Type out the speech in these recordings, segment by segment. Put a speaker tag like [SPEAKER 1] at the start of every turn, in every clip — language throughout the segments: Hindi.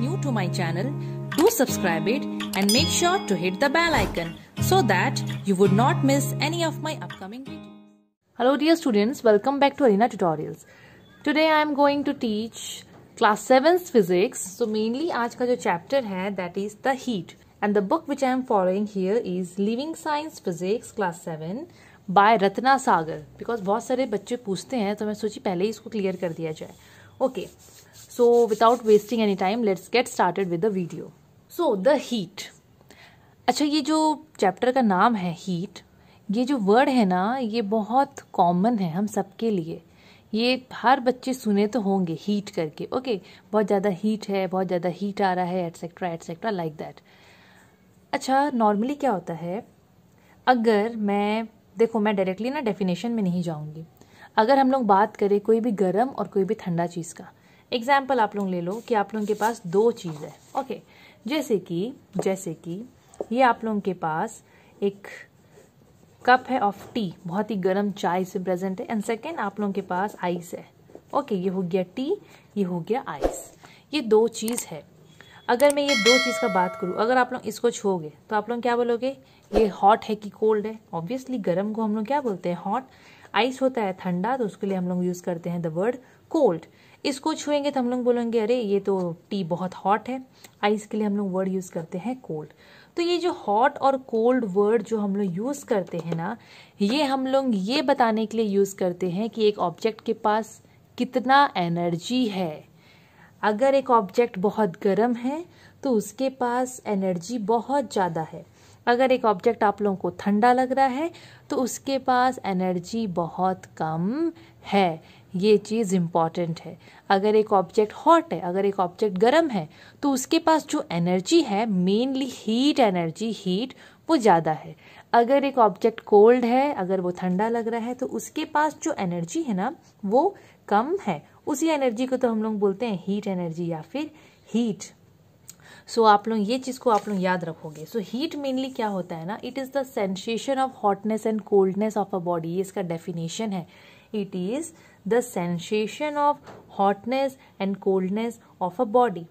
[SPEAKER 1] new to my channel, do subscribe it and make sure to hit the bell icon so that you would not miss any of my upcoming videos. Hello dear students, welcome back to Arena Tutorials. Today I am going to teach class 7's physics. So mainly today's chapter है that is the heat. And the book which I am following here is Living Science Physics class 7 by Ratna Sagar. Because बहुत सारे बच्चे पूछते so I thought सोची पहले ही clear it. Okay, So without wasting any time, let's get started with the video. So the heat. अच्छा ये जो चैप्टर का नाम है हीट ये जो वर्ड है ना ये बहुत कॉमन है हम सबके लिए ये हर बच्चे सुने तो होंगे हीट करके ओके बहुत ज़्यादा हीट है बहुत ज़्यादा हीट आ रहा है एटसेट्रा एटसेट्रा लाइक दैट अच्छा नॉर्मली क्या होता है अगर मैं देखो मैं डायरेक्टली ना डेफिनेशन में नहीं जाऊँगी अगर हम लोग बात करें कोई भी गर्म और कोई भी ठंडा चीज़ का एग्जाम्पल आप लोग ले लो कि आप लोगों के पास दो चीज़ है ओके जैसे कि जैसे कि ये आप लोगों के पास एक कप है ऑफ टी बहुत ही गर्म चाय से प्रेजेंट है एंड सेकेंड आप लोगों के पास आइस है ओके ये हो गया टी ये हो गया आइस ये दो चीज़ है अगर मैं ये दो चीज़ का बात करूं अगर आप लोग इसको छोगे तो आप लोग क्या बोलोगे ये हॉट है कि कोल्ड है ऑब्वियसली गर्म को हम लोग क्या बोलते हैं हॉट आइस होता है ठंडा तो उसके लिए हम लोग यूज़ करते हैं द वर्ड कोल्ड इसको छुएंगे तो हम लोग बोलेंगे अरे ये तो टी बहुत हॉट है आइस के लिए हम लोग वर्ड यूज़ करते हैं कोल्ड तो ये जो हॉट और कोल्ड वर्ड जो हम लोग यूज़ करते हैं ना ये हम लोग ये बताने के लिए यूज़ करते हैं कि एक ऑब्जेक्ट के पास कितना एनर्जी है अगर एक ऑब्जेक्ट बहुत गर्म है तो उसके पास एनर्जी बहुत ज़्यादा है अगर एक ऑब्जेक्ट आप लोगों को ठंडा लग रहा है तो उसके पास एनर्जी बहुत कम है ये चीज़ इम्पॉर्टेंट है अगर एक ऑब्जेक्ट हॉट है अगर एक ऑब्जेक्ट गर्म है तो उसके पास जो एनर्जी है मेनली हीट एनर्जी हीट वो ज़्यादा है अगर एक ऑब्जेक्ट कोल्ड है अगर वो ठंडा लग रहा है तो उसके पास जो एनर्जी है ना वो कम है उसी एनर्जी को तो हम लोग बोलते हैं हीट एनर्जी या फिर हीट सो so, आप लोग ये चीज़ को आप लोग याद रखोगे सो हीट मेनली क्या होता है ना it is the sensation of hotness and coldness of a body इसका डेफिनेशन है it is the sensation of hotness and coldness of a body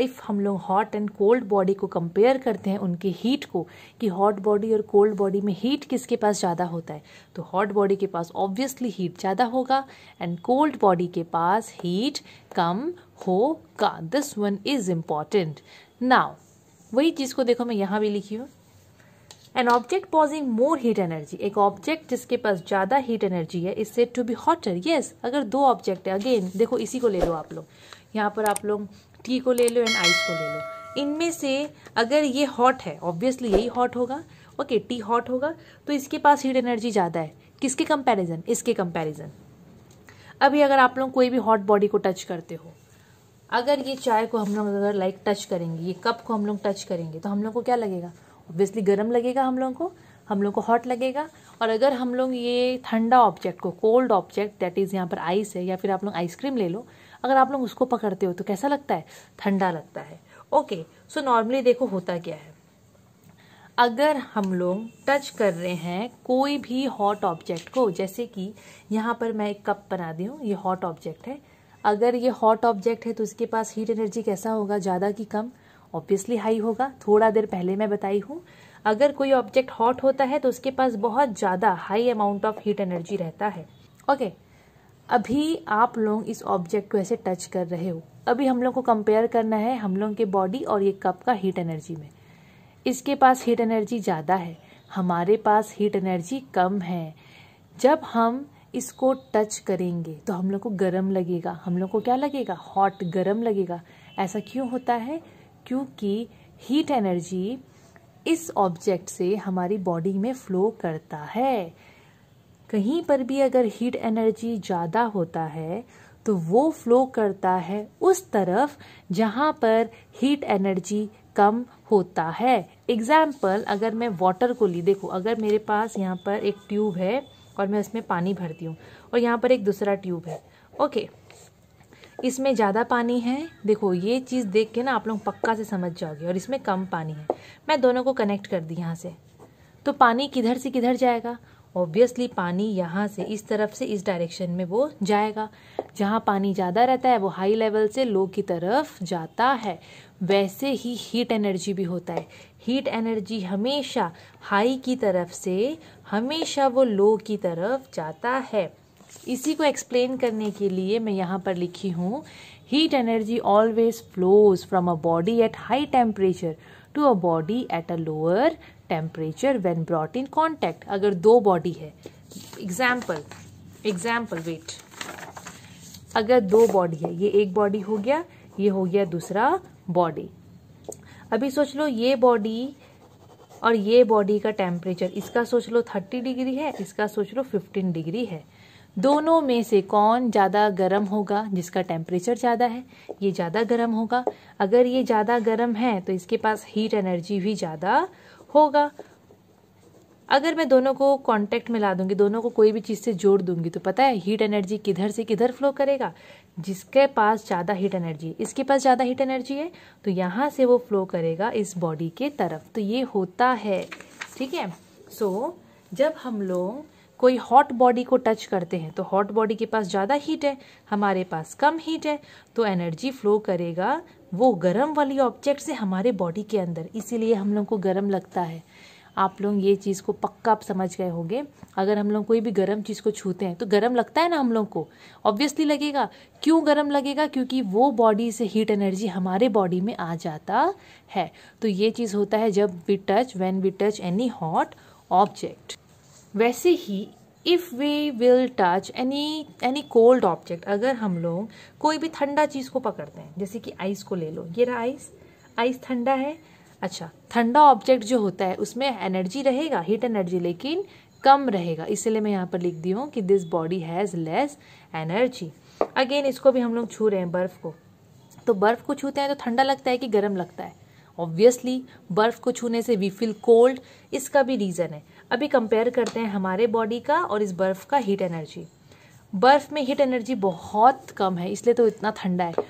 [SPEAKER 1] if हम लोग हॉट एंड कोल्ड बॉडी को कंपेयर करते हैं उनके हीट को कि हॉट बॉडी और कोल्ड बॉडी में हीट किसके पास ज़्यादा होता है तो हॉट बॉडी के पास ऑब्वियसली हीट ज़्यादा होगा एंड कोल्ड बॉडी के पास हीट कम होगा this one is important now वही चीज़ को देखो मैं यहाँ भी लिखी हूँ an object possessing more heat energy एक ऑब्जेक्ट जिसके पास ज़्यादा हीट एनर्जी है इससे टू बी हॉटर येस अगर दो ऑब्जेक्ट है अगेन देखो इसी को ले लो आप लोग यहाँ पर आप लोग टी को ले लो एंड आइस को ले लो इनमें से अगर ये हॉट है ऑब्वियसली यही हॉट होगा ओके टी हॉट होगा तो इसके पास हीट एनर्जी ज़्यादा है किसके कंपैरिजन इसके कंपैरिजन अभी अगर आप लोग कोई भी हॉट बॉडी को टच करते हो अगर ये चाय को हम लोग अगर लाइक टच करेंगे ये कप को हम लोग टच करेंगे तो हम लोग को क्या लगेगा ऑब्वियसली गर्म लगेगा हम लोगों को हम लोगों को हॉट लगेगा और अगर हम लोग ये ठंडा ऑब्जेक्ट को कोल्ड ऑब्जेक्ट दैट इज़ यहाँ पर आइस है या फिर आप लोग आइसक्रीम ले लो अगर आप लोग उसको पकड़ते हो तो कैसा लगता है ठंडा लगता है ओके सो नॉर्मली देखो होता क्या है अगर हम लोग टच कर रहे हैं कोई भी हॉट ऑब्जेक्ट को जैसे कि यहाँ पर मैं एक कप बना दी हूँ ये हॉट ऑब्जेक्ट है अगर ये हॉट ऑब्जेक्ट है तो इसके पास हीट एनर्जी कैसा होगा ज़्यादा कि कम ऑब्वियसली हाई होगा थोड़ा देर पहले मैं बताई हूँ अगर कोई ऑब्जेक्ट हॉट होता है तो उसके पास बहुत ज़्यादा high amount of heat energy रहता है ओके okay, अभी आप लोग इस ऑब्जेक्ट को ऐसे टच कर रहे हो अभी हम लोग को कंपेयर करना है हम लोग के बॉडी और ये कप का हीट एनर्जी में इसके पास हीट एनर्जी ज़्यादा है हमारे पास हीट एनर्जी कम है जब हम इसको टच करेंगे तो हम लोग को गर्म लगेगा हम लोग को क्या लगेगा हॉट गर्म लगेगा ऐसा क्यों होता है क्योंकि हीट एनर्जी इस ऑब्जेक्ट से हमारी बॉडी में फ्लो करता है कहीं पर भी अगर हीट एनर्जी ज़्यादा होता है तो वो फ्लो करता है उस तरफ जहाँ पर हीट एनर्जी कम होता है एग्जाम्पल अगर मैं वाटर को ली देखो अगर मेरे पास यहाँ पर एक ट्यूब है और मैं उसमें पानी भरती हूँ और यहाँ पर एक दूसरा ट्यूब है ओके इसमें ज़्यादा पानी है देखो ये चीज़ देख के ना आप लोग पक्का से समझ जाओगे और इसमें कम पानी है मैं दोनों को कनेक्ट कर दी यहाँ से तो पानी किधर से किधर जाएगा ऑब्वियसली पानी यहाँ से इस तरफ से इस डायरेक्शन में वो जाएगा जहाँ पानी ज़्यादा रहता है वो हाई लेवल से लो की तरफ जाता है वैसे ही हीट एनर्जी भी होता है हीट एनर्जी हमेशा हाई की तरफ से हमेशा वो लो की तरफ जाता है इसी को एक्सप्लेन करने के लिए मैं यहाँ पर लिखी हूँ heat energy always flows from a body at high temperature to a body at a lower temperature when brought in contact अगर दो बॉडी है एग्जाम्पल एग्जाम्पल वेट अगर दो बॉडी है ये एक बॉडी हो गया ये हो गया दूसरा बॉडी अभी सोच लो ये बॉडी और ये बॉडी का टेम्परेचर इसका सोच लो थर्टी डिग्री है इसका सोच लो फिफ्टीन डिग्री है दोनों में से कौन ज़्यादा गर्म होगा जिसका टेम्परेचर ज़्यादा है ये ज़्यादा गर्म होगा अगर ये ज़्यादा गर्म है तो इसके पास हीट एनर्जी भी ज़्यादा होगा अगर मैं दोनों को कांटेक्ट में ला दूंगी दोनों को कोई भी चीज़ से जोड़ दूंगी तो पता है हीट एनर्जी किधर से किधर फ्लो करेगा जिसके पास ज़्यादा हीट एनर्जी इसके पास ज़्यादा हीट एनर्जी है तो यहाँ से वो फ्लो करेगा इस बॉडी के तरफ तो ये होता है ठीक है सो so, जब हम लोग कोई हॉट बॉडी को टच करते हैं तो हॉट बॉडी के पास ज़्यादा हीट है हमारे पास कम हीट है तो एनर्जी फ्लो करेगा वो गर्म वाली ऑब्जेक्ट से हमारे बॉडी के अंदर इसीलिए हम लोग को गर्म लगता है आप लोग ये चीज़ को पक्का आप समझ गए होंगे अगर हम लोग कोई भी गर्म चीज़ को छूते हैं तो गर्म लगता है ना हम लोग को ऑब्वियसली लगेगा क्यों गर्म लगेगा क्योंकि वो बॉडी से हीट एनर्जी हमारे बॉडी में आ जाता है तो ये चीज़ होता है जब we touch when we touch any hot object वैसे ही if we will touch any any cold object अगर हम लोग कोई भी ठंडा चीज़ को पकड़ते हैं जैसे कि आइस को ले लो ये रहा आइस आइस ठंडा है अच्छा ठंडा ऑब्जेक्ट जो होता है उसमें एनर्जी रहेगा हीट एनर्जी लेकिन कम रहेगा इसलिए मैं यहाँ पर लिख दी हूँ कि this body has less energy again इसको भी हम लोग छू रहे हैं बर्फ़ को तो बर्फ़ को छूते हैं तो ठंडा लगता है कि गर्म लगता है ऑब्वियसली बर्फ़ को छूने से वी फील कोल्ड इसका भी रीज़न है अभी कंपेयर करते हैं हमारे बॉडी का और इस बर्फ़ का हीट एनर्जी बर्फ़ में हीट एनर्जी बहुत कम है इसलिए तो इतना ठंडा है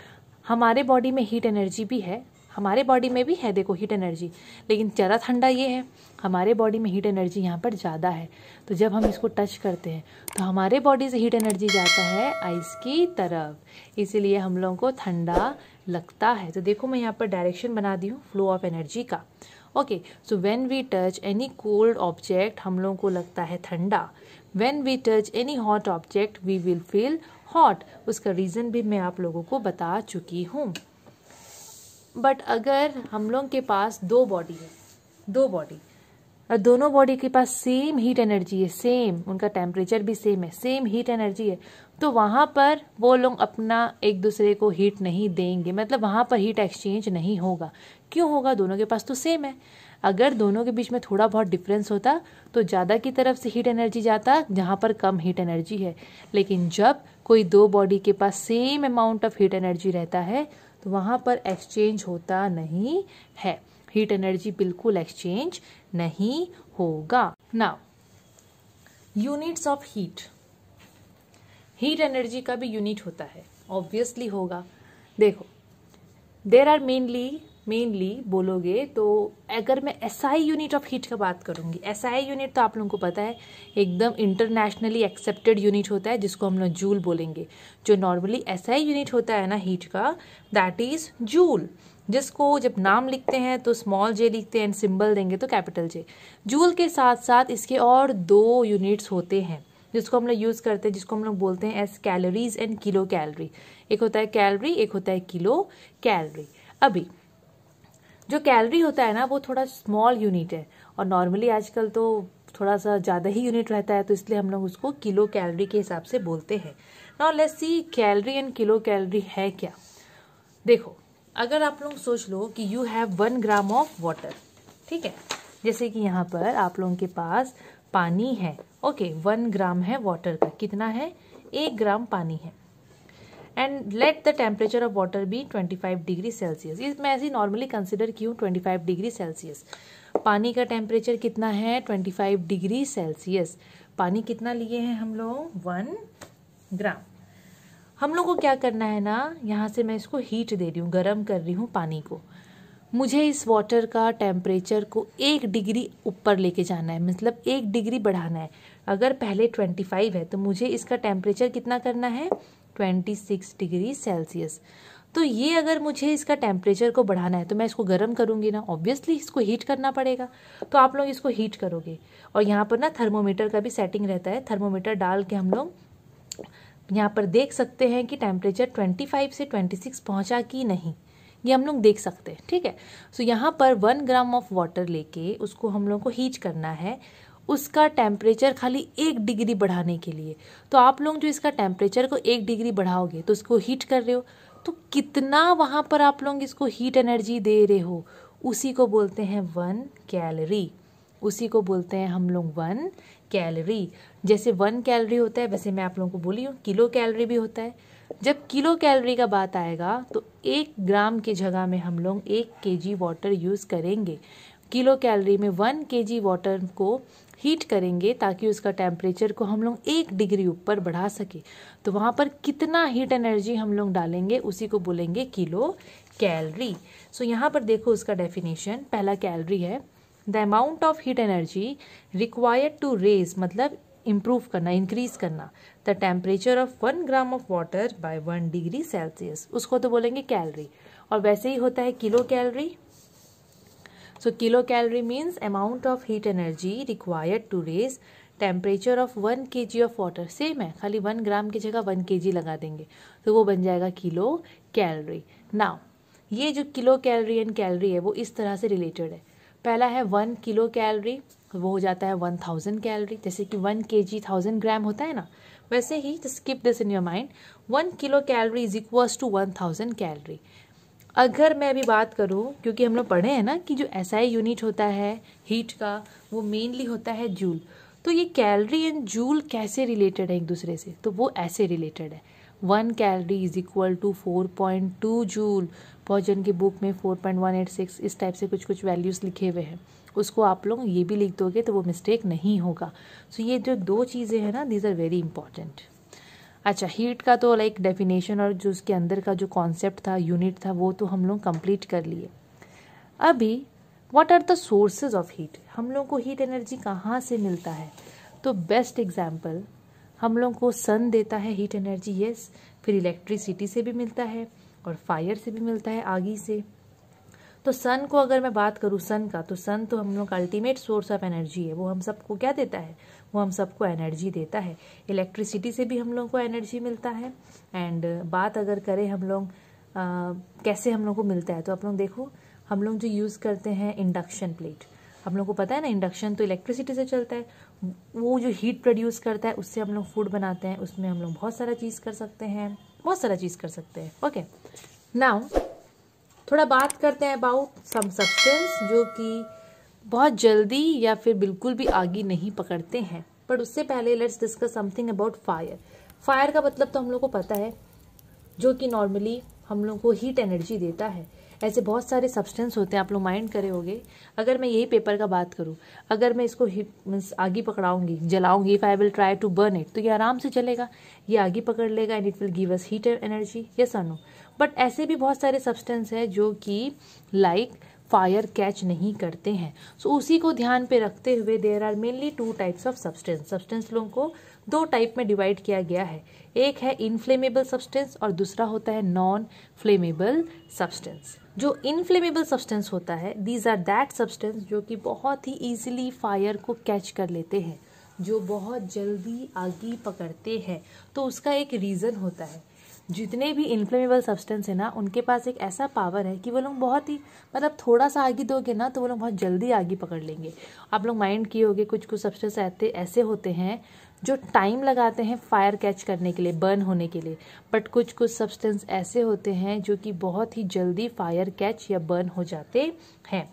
[SPEAKER 1] हमारे बॉडी में हीट एनर्जी भी है हमारे बॉडी में भी है देखो हीट एनर्जी लेकिन ज़्यादा ठंडा ये है हमारे बॉडी में हीट एनर्जी यहाँ पर ज़्यादा है तो जब हम इसको टच करते हैं तो हमारे बॉडी से हीट एनर्जी जाता है आइस की तरफ इसीलिए हम लोगों को ठंडा लगता है तो देखो मैं यहाँ पर डायरेक्शन बना दी हूँ फ्लो ऑफ एनर्जी का okay so when we touch any cold object हम लोगों को लगता है ठंडा when we touch any hot object we will feel hot उसका रीज़न भी मैं आप लोगों को बता चुकी हूँ बट अगर हम लोग के पास दो बॉडी है दो बॉडी और दोनों बॉडी के पास सेम हीट एनर्जी है सेम उनका टेम्परेचर भी सेम है सेम हीट एनर्जी है तो वहाँ पर वो लोग अपना एक दूसरे को हीट नहीं देंगे मतलब वहाँ पर हीट एक्सचेंज नहीं होगा क्यों होगा दोनों के पास तो सेम है अगर दोनों के बीच में थोड़ा बहुत डिफरेंस होता तो ज़्यादा की तरफ से हीट एनर्जी जाता जहाँ पर कम हीट एनर्जी है लेकिन जब कोई दो बॉडी के पास same amount of heat energy रहता है तो वहाँ पर एक्सचेंज होता नहीं है हीट एनर्जी बिल्कुल एक्सचेंज नहीं होगा now units of heat heat energy का भी यूनिट होता है ऑब्वियसली होगा देखो देर आर मेनली मेनली बोलोगे तो अगर मैं S I unit of heat का बात करूंगी एस आई यूनिट तो आप लोगों को पता है एकदम इंटरनेशनली एक्सेप्टेड यूनिट होता है जिसको हम लोग जूल बोलेंगे जो नॉर्मली एस आई यूनिट होता है ना हीट का दैट इज़ जूल जिसको जब नाम लिखते हैं तो स्मॉल जे लिखते हैं एंड सिंबल देंगे तो कैपिटल जे जूल के साथ साथ इसके और दो यूनिट्स होते हैं जिसको हम लोग यूज़ करते हैं जिसको हम लोग बोलते हैं as calories and kilocalorie एक होता है कैलरी एक होता है किलो कैलरी अभी जो कैलरी होता है ना वो थोड़ा स्मॉल यूनिट है और नॉर्मली आजकल तो थोड़ा सा ज़्यादा ही यूनिट रहता है तो इसलिए हम लोग उसको किलो कैलरी के हिसाब से बोलते हैं now let's see calorie and kilocalorie है क्या देखो अगर आप लोग सोच लो कि you have one gram of water ठीक है जैसे कि यहाँ पर आप लोगों के पास पानी है ओके वन ग्राम है वाटर का कितना है एक ग्राम पानी है and let the temperature of water be 25 degree Celsius इस मैं ऐसे नॉर्मली कंसिडर की हूँ फाइव डिग्री सेल्सियस पानी का टेम्परेचर कितना है 25 डिग्री सेल्सियस पानी कितना लिए हैं हम लोग वन ग्राम हम लोग को क्या करना है ना यहाँ से मैं इसको हीट दे रही हूँ गर्म कर रही हूँ पानी को मुझे इस वाटर का टेम्परेचर को एक डिग्री ऊपर लेके जाना है मतलब एक डिग्री बढ़ाना है अगर पहले ट्वेंटी फाइव है तो मुझे इसका टेम्परेचर कितना करना है ट्वेंटी सिक्स डिग्री सेल्सियस तो ये अगर मुझे इसका टेम्परेचर को बढ़ाना है तो मैं इसको गर्म करूँगी ना ऑब्वियसली इसको हीट करना पड़ेगा तो आप लोग इसको हीट करोगे और यहाँ पर ना थर्मोमीटर का भी सेटिंग रहता है थर्मोमीटर डाल के हम लोग यहाँ पर देख सकते हैं कि टेम्परेचर 25 से 26 पहुँचा कि नहीं ये हम लोग देख सकते हैं ठीक है सो so, यहाँ पर वन ग्राम ऑफ वाटर लेके उसको हम लोग को हीट करना है उसका टेम्परेचर खाली एक डिग्री बढ़ाने के लिए तो आप लोग जो इसका टेम्परेचर को एक डिग्री बढ़ाओगे तो उसको हीट कर रहे हो तो कितना वहाँ पर आप लोग इसको हीट एनर्जी दे रहे हो उसी को बोलते हैं वन कैलरी उसी को बोलते हैं हम लोग वन कैलरी जैसे वन कैलरी होता है वैसे मैं आप लोगों को बोली हूँ किलो कैलरी भी होता है जब किलो कैलोरी का बात आएगा तो एक ग्राम की जगह में हम लोग एक के जी वाटर यूज़ करेंगे किलो कैलोरी में वन के जी वाटर को हीट करेंगे ताकि उसका टेम्परेचर को हम लोग एक डिग्री ऊपर बढ़ा सके तो वहाँ पर कितना हीट एनर्जी हम लोग डालेंगे उसी को बोलेंगे किलो कैलरी सो so, यहाँ पर देखो उसका डेफिनेशन पहला कैलरी है the amount of heat energy required to raise मतलब इम्प्रूव करना इंक्रीज करना the temperature of one gram of water by one degree Celsius उसको तो बोलेंगे कैलरी और वैसे ही होता है kilocalorie so kilocalorie means amount of heat energy required to raise temperature of one K G of water same है खाली वन ग्राम की जगह वन के जी लगा देंगे तो वो बन जाएगा किलो कैलरी नाउ ये जो किलो कैलरी एंड कैलरी है वो इस तरह से रिलेटेड है पहला है वन किलो कैलोरी वो हो जाता है वन थाउजेंड कैलोरी जैसे कि वन के जी थाउजेंड ग्राम होता है ना वैसे ही skip this in your mind one kilocalorie is equals to one thousand calorie अगर मैं अभी बात करूँ क्योंकि हम लोग पढ़े हैं ना कि जो एस SI यूनिट होता है हीट का वो मेनली होता है जूल तो ये कैलरी एंड जूल कैसे रिलेटेड है एक दूसरे से तो वो ऐसे रिलेटेड है one calorie is equal to four point two joule भोजन की बुक में four point one eight six इस टाइप से कुछ कुछ वैल्यूज़ लिखे हुए हैं उसको आप लोग ये भी लिख दोगे तो वो मिस्टेक नहीं होगा सो so ये जो दो चीज़ें हैं ना दीज आर वेरी इंपॉर्टेंट अच्छा हीट का तो लाइक डेफिनेशन और जो उसके अंदर का जो कॉन्सेप्ट था यूनिट था वो तो हम लोग कंप्लीट कर लिए अभी what are the sources of heat हम लोग को हीट एनर्जी कहाँ से मिलता है तो बेस्ट एग्जाम्पल हम लोगों को सन देता है हीट एनर्जी यस फिर इलेक्ट्रिसिटी से भी मिलता है और फायर से भी मिलता है आगी से तो सन को अगर मैं बात करूँ सन का तो सन तो हम लोग का अल्टीमेट सोर्स ऑफ एनर्जी है वो हम सबको क्या देता है वो हम सबको एनर्जी देता है इलेक्ट्रिसिटी से भी हम लोग को एनर्जी मिलता है एंड बात अगर करें हम लोग कैसे हम लोग को मिलता है तो आप लोग देखो हम लोग जो यूज़ करते हैं इंडक्शन प्लेट हम लोग को पता है ना इंडक्शन तो इलेक्ट्रिसिटी से चलता है वो जो हीट प्रोड्यूस करता है उससे हम लोग फूड बनाते हैं उसमें हम लोग बहुत सारा चीज़ कर सकते हैं बहुत सारा चीज़ कर सकते हैं ओके नाउ थोड़ा बात करते हैं अबाउट सम सब्सटेंस जो कि बहुत जल्दी या फिर बिल्कुल भी आगे नहीं पकड़ते हैं बट उससे पहले let's discuss something about fire fire का मतलब तो हम लोग को पता है जो कि नॉर्मली हम लोग को हीट एनर्जी देता है ऐसे बहुत सारे सब्सटेंस होते हैं आप लोग माइंड करे होगे अगर मैं यही पेपर का बात करूँ अगर मैं इसको हिट मीन्स आगे पकड़ाऊंगी जलाऊंगी if I will try to burn it तो ये आराम से चलेगा ये आगे पकड़ लेगा and it will give us heat energy yes Anu but ऐसे भी बहुत सारे सब्सटेंस है जो कि लाइक like, फायर कैच नहीं करते हैं सो so, उसी को ध्यान पे रखते हुए there are mainly two types of substance substance लोगों को दो टाइप में डिवाइड किया गया है एक है इनफ्लेमेबल सब्सटेंस और दूसरा होता है नॉन फ्लेमेबल सब्सटेंस जो इनफ्लेमेबल सब्सटेंस होता है दीज आर दैट सब्सटेंस जो कि बहुत ही ईजिली फायर को कैच कर लेते हैं जो बहुत जल्दी आगे पकड़ते हैं तो उसका एक रीज़न होता है जितने भी इन्फ्लेमेबल सब्सटेंस है ना उनके पास एक ऐसा पावर है कि वो लोग बहुत ही मतलब थोड़ा सा आगे दोगे ना तो वो लोग बहुत जल्दी आगे पकड़ लेंगे आप लोग माइंड किए होंगे कुछ कुछ सब्सटेंस ऐसे ऐसे होते हैं जो टाइम लगाते हैं फायर कैच करने के लिए बर्न होने के लिए बट कुछ कुछ सब्सटेंस ऐसे होते हैं जो कि बहुत ही जल्दी फायर कैच या बर्न हो जाते हैं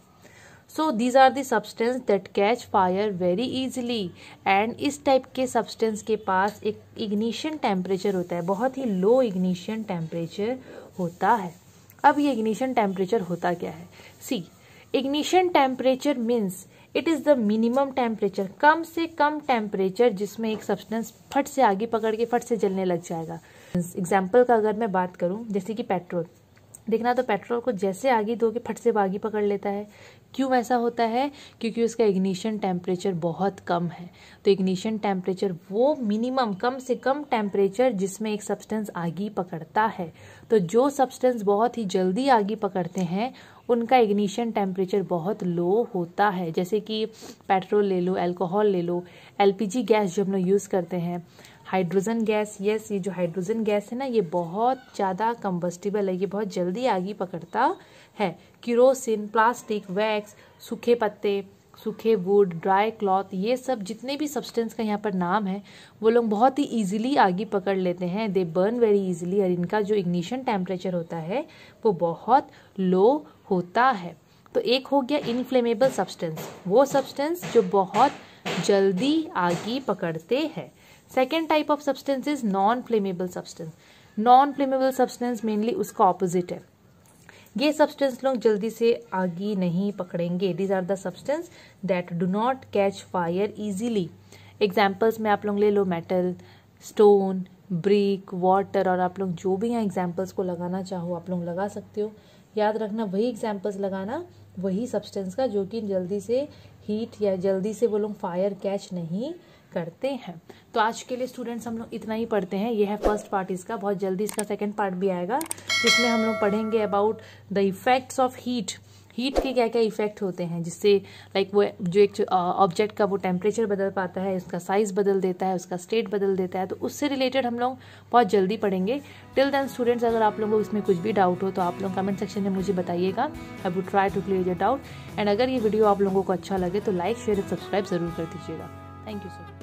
[SPEAKER 1] so these are the substance that catch fire very easily and इस टाइप के सब्सटेंस के पास एक इग्निशन टेम्परेचर होता है बहुत ही लो इग्निशन टेम्परेचर होता है अब ये इग्निशन टेम्परेचर होता क्या है see ignition temperature means it is the minimum temperature कम से कम टेम्परेचर जिसमें एक सब्सटेंस फट से आगे पकड़ के फट से जलने लग जाएगा एग्जाम्पल का अगर मैं बात करूँ जैसे कि पेट्रोल देखना तो पेट्रोल को जैसे आगे दोगे फट से बागी पकड़ लेता है क्यों ऐसा होता है क्योंकि उसका इग्निशन टेम्परेचर बहुत कम है तो इग्निशन टेम्परेचर वो मिनिमम कम से कम टेम्परेचर जिसमें एक सब्सटेंस आगे पकड़ता है तो जो सब्सटेंस बहुत ही जल्दी आगे पकड़ते हैं उनका इग्निशन टेम्परेचर बहुत लो होता है जैसे कि पेट्रोल ले लो अल्कोहल ले लो एलपीजी गैस जो हम लोग यूज़ करते हैं हाइड्रोजन गैस यस ये जो हाइड्रोजन गैस है ना ये बहुत ज़्यादा कम्बस्टिबल है ये बहुत जल्दी आगे पकड़ता है किरोसिन प्लास्टिक वैक्स सूखे पत्ते सूखे वुड ड्राई क्लॉथ ये सब जितने भी सब्सटेंस का यहाँ पर नाम है वो लोग बहुत ही ईजिली आगे पकड़ लेते हैं दे बर्न वेरी इजिली और इनका जो इग्निशन टेम्परेचर होता है वो बहुत लो होता है तो एक हो गया इनफ्लेमेबल सब्सटेंस वो सब्सटेंस जो बहुत जल्दी आगे पकड़ते हैं second type of substance is non flammable substance non flammable substance mainly उसका ऑपोजिट है ये सब्सटेंस लोग जल्दी से आगे नहीं पकड़ेंगे these are the substance that do not catch fire easily examples में आप लोग ले लो मेटल स्टोन ब्रिक वाटर और आप लोग जो भी यहाँ एग्जाम्पल्स को लगाना चाहो आप लोग लगा सकते हो याद रखना वही एग्जाम्पल्स लगाना वही सब्सटेंस का जो कि जल्दी से हीट या जल्दी से वो लोग फायर कैच नहीं करते हैं तो आज के लिए स्टूडेंट्स हम लोग इतना ही पढ़ते हैं ये है फर्स्ट पार्ट इसका बहुत जल्दी इसका सेकेंड पार्ट भी आएगा जिसमें हम लोग पढ़ेंगे about the effects of heat heat के क्या क्या इफ़ेक्ट होते हैं जिससे लाइक वो जो एक ऑब्जेक्ट का वो टेम्परेचर बदल पाता है उसका साइज़ बदल देता है उसका स्टेट बदल देता है तो उससे रिलेटेड हम लोग बहुत जल्दी पढ़ेंगे टिल देन स्टूडेंट्स अगर आप लोगों को इसमें कुछ भी डाउट हो तो आप लोग कमेंट सेक्शन में मुझे बताइएगा I would try to clear your doubt and अगर ये वीडियो आप लोगों को अच्छा लगे तो लाइक शेयर एंड सब्सक्राइब ज़रूर कर दीजिएगा थैंक यू सो मच